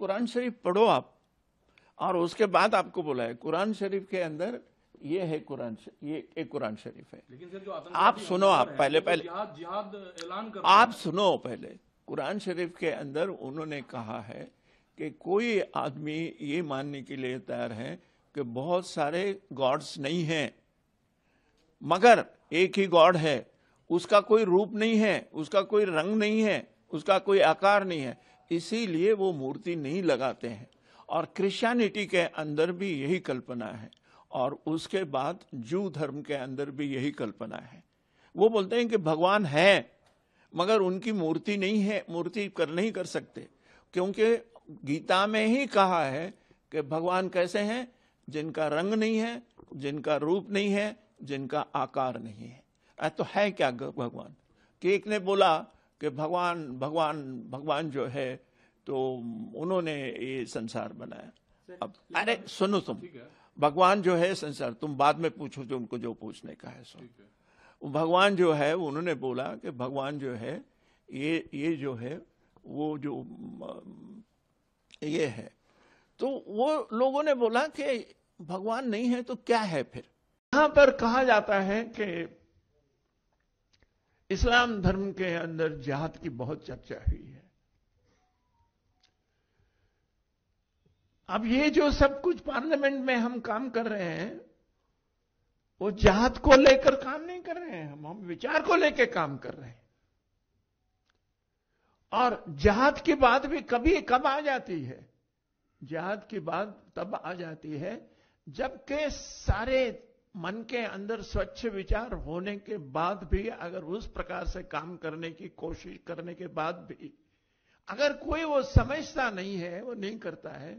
कुरान शरीफ पढ़ो आप और उसके बाद आपको बोला है कुरान शरीफ के अंदर ये है कुरान ये एक कुरान शरीफ है लेकिन सर जो आप सुनो आप पहले पहले जिहाद, ऐलान कर आप सुनो पहले कुरान शरीफ के अंदर उन्होंने कहा है कि कोई आदमी ये मानने के लिए तैयार है कि बहुत सारे गॉड्स नहीं हैं मगर एक ही गॉड है उसका कोई रूप नहीं है उसका कोई रंग नहीं है उसका कोई आकार नहीं है इसीलिए वो मूर्ति नहीं लगाते हैं और क्रिश्चियनिटी के अंदर भी यही कल्पना है और उसके बाद जू धर्म के अंदर भी यही कल्पना है वो बोलते हैं कि भगवान है मगर उनकी मूर्ति नहीं है मूर्ति कर नहीं कर सकते क्योंकि गीता में ही कहा है कि भगवान कैसे हैं जिनका रंग नहीं है जिनका रूप नहीं है जिनका आकार नहीं है तो है क्या भगवान कि एक ने बोला कि भगवान भगवान भगवान जो है तो उन्होंने ये संसार बनाया अब अरे सुनो तुम भगवान जो है संसार तुम बाद में पूछो जो उनको जो पूछने का है सो भगवान जो है उन्होंने बोला कि भगवान जो है ये ये जो है वो जो ये है तो वो लोगों ने बोला कि भगवान नहीं है तो क्या है फिर यहाँ पर कहा जाता है कि इस्लाम धर्म के अंदर जिहाद की बहुत चर्चा हुई है अब ये जो सब कुछ पार्लियामेंट में हम काम कर रहे हैं वो जात को लेकर काम नहीं कर रहे हैं हम हम विचार को लेकर काम कर रहे हैं और जात की बात भी कभी कब आ जाती है जात की बात तब आ जाती है जबकि सारे मन के अंदर स्वच्छ विचार होने के बाद भी अगर उस प्रकार से काम करने की कोशिश करने के बाद भी अगर कोई वो समझता नहीं है वो नहीं करता है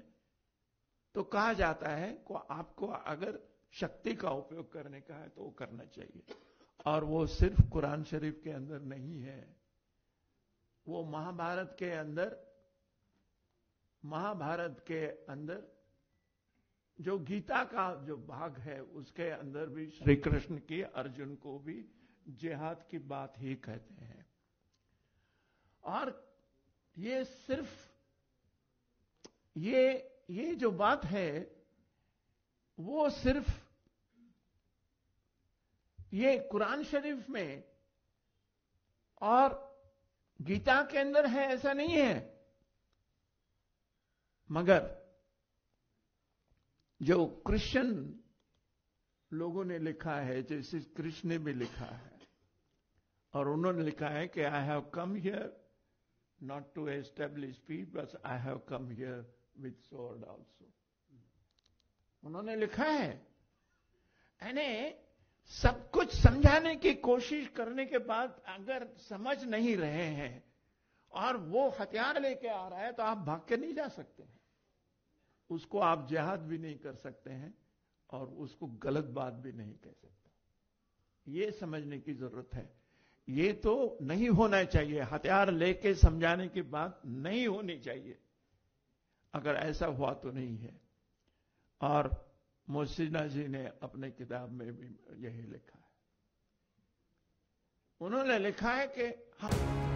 तो कहा जाता है को आपको अगर शक्ति का उपयोग करने का है तो वो करना चाहिए और वो सिर्फ कुरान शरीफ के अंदर नहीं है वो महाभारत के अंदर महाभारत के अंदर जो गीता का जो भाग है उसके अंदर भी श्री कृष्ण की अर्जुन को भी जिहाद की बात ही कहते हैं और ये सिर्फ ये ये जो बात है वो सिर्फ ये कुरान शरीफ में और गीता के अंदर है ऐसा नहीं है मगर जो क्रिश्चियन लोगों ने लिखा है जैसे कृष्ण ने भी लिखा है और उन्होंने लिखा है कि I have come here not to establish peace but I have come here with sword also उन्होंने लिखा है यानी सब कुछ समझाने की कोशिश करने के बाद अगर समझ नहीं रहे हैं और वो हथियार लेके आ रहा है तो आप भाग के नहीं जा सकते हैं उसको आप जिहाद भी नहीं कर सकते हैं और उसको गलत बात भी नहीं कह सकते ये समझने की जरूरत है ये तो नहीं होना चाहिए हथियार लेके समझाने की बात नहीं होनी चाहिए अगर ऐसा हुआ तो नहीं है और मोसिना जी ने अपने किताब में भी यही लिखा है उन्होंने लिखा है कि हाँ।